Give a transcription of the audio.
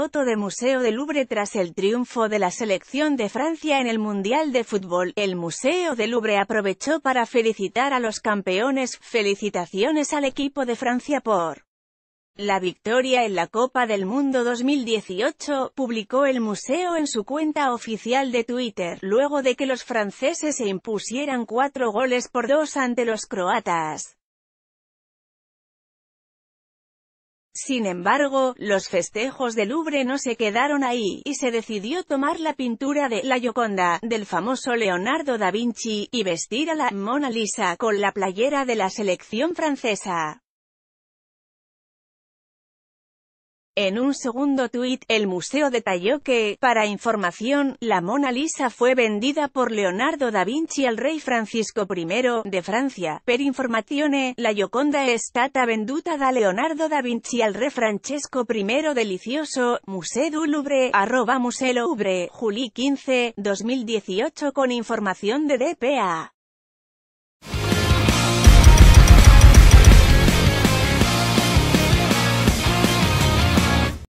foto de Museo del Louvre tras el triunfo de la selección de Francia en el Mundial de Fútbol. El Museo del Louvre aprovechó para felicitar a los campeones. Felicitaciones al equipo de Francia por la victoria en la Copa del Mundo 2018, publicó el museo en su cuenta oficial de Twitter, luego de que los franceses se impusieran cuatro goles por dos ante los croatas. Sin embargo, los festejos del Louvre no se quedaron ahí, y se decidió tomar la pintura de La Gioconda, del famoso Leonardo da Vinci, y vestir a la Mona Lisa con la playera de la selección francesa. En un segundo tuit, el museo detalló que, para información, la Mona Lisa fue vendida por Leonardo da Vinci al rey Francisco I, de Francia. Per informazione, la Gioconda è stata venduta da Leonardo da Vinci al re Francesco I Delicioso, Museo du Louvre, arroba Museo Louvre, Juli 15, 2018 con información de DPA.